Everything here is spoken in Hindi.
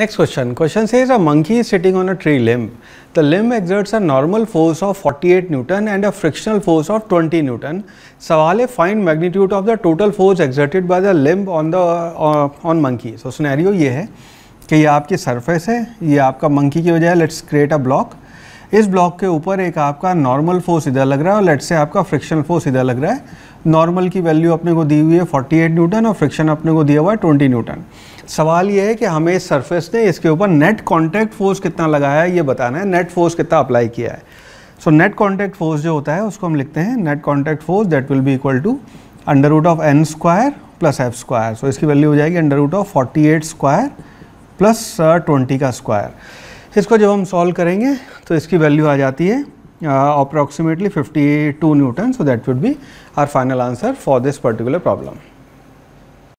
Next question. Question says a monkey is sitting on a tree limb. The limb exerts a normal force of 48 Newton and a frictional force of 20 Newton. Sawale find magnitude of the total force exerted by the limb on the uh, on monkey. So scenario ये है कि ये आपकी सरफेस है ये आपका मंकी की वजह है लेट्स क्रिएट अ ब्लॉक इस ब्लॉक के ऊपर एक आपका नॉर्मल फोर्स इधर लग रहा है और लेट से आपका फ्रिक्शन फोर्स इधर लग रहा है नॉर्मल की वैल्यू अपने को दी हुई है 48 न्यूटन और फ्रिक्शन अपने को दिया हुआ है 20 न्यूटन सवाल ये है कि हमें सरफेस ने इसके ऊपर नेट कॉन्टैक्ट फोर्स कितना लगाया है ये बताना है नेट फोर्स कितना अप्लाई किया है सो नेट कॉन्टैक्ट फोर्स जो होता है उसको हम लिखते हैं net contact force that will be equal to under root of N square plus F square so इसकी वैल्यू हो जाएगी under root of forty eight square plus twenty का स्क्वायर इसको जब हम सॉल्व करेंगे तो इसकी वैल्यू आ जाती है fifty two newton so that would be our final answer for this particular problem